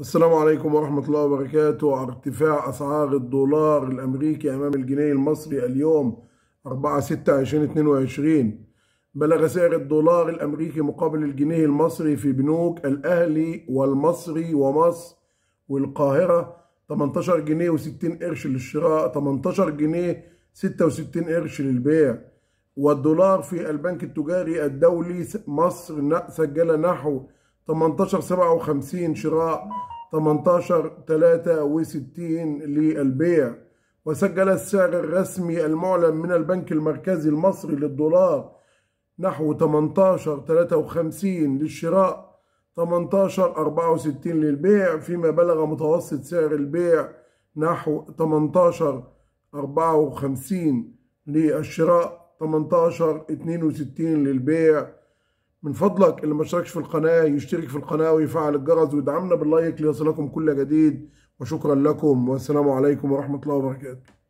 السلام عليكم ورحمة الله وبركاته ارتفاع أسعار الدولار الأمريكي أمام الجنيه المصري اليوم 4 6 2022 بلغ سعر الدولار الأمريكي مقابل الجنيه المصري في بنوك الأهلي والمصري ومصر والقاهرة 18 جنيه و60 قرش للشراء 18 جنيه 66 قرش للبيع والدولار في البنك التجاري الدولي مصر سجل نحو 18 57 شراء 18 63 للبيع وسجل السعر الرسمي المعلن من البنك المركزي المصري للدولار نحو 18 53 للشراء 18 64 للبيع فيما بلغ متوسط سعر البيع نحو 18 54 للشراء 18 62 للبيع من فضلك اللي ما اشتركش في القناة يشترك في القناة ويفعل الجرس ويدعمنا باللايك ليصلكم كل جديد وشكرا لكم والسلام عليكم ورحمة الله وبركاته